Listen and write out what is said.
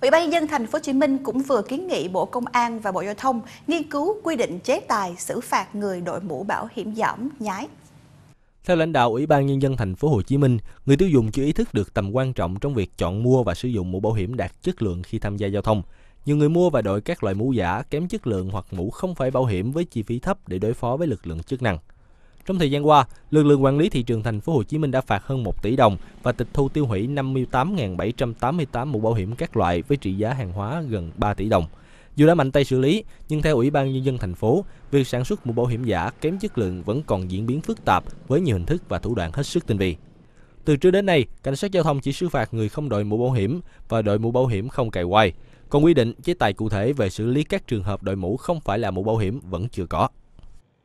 Ủy ban nhân dân thành phố Hồ Chí Minh cũng vừa kiến nghị Bộ Công an và Bộ Giao thông nghiên cứu quy định chế tài xử phạt người đội mũ bảo hiểm giảm nhái. Theo lãnh đạo Ủy ban nhân dân thành phố Hồ Chí Minh, người tiêu dùng chưa ý thức được tầm quan trọng trong việc chọn mua và sử dụng mũ bảo hiểm đạt chất lượng khi tham gia giao thông. Nhiều người mua và đội các loại mũ giả kém chất lượng hoặc mũ không phải bảo hiểm với chi phí thấp để đối phó với lực lượng chức năng. Trong thời gian qua, lực lượng quản lý thị trường thành phố Hồ Chí Minh đã phạt hơn 1 tỷ đồng và tịch thu tiêu hủy 58.788 mũ bảo hiểm các loại với trị giá hàng hóa gần 3 tỷ đồng. Dù đã mạnh tay xử lý, nhưng theo Ủy ban Nhân dân thành phố, việc sản xuất mũ bảo hiểm giả kém chất lượng vẫn còn diễn biến phức tạp với nhiều hình thức và thủ đoạn hết sức tinh vi. Từ trước đến nay, cảnh sát giao thông chỉ xử phạt người không đội mũ bảo hiểm và đội mũ bảo hiểm không cài quai. Còn quy định chế tài cụ thể về xử lý các trường hợp đội mũ không phải là mũ bảo hiểm vẫn chưa có.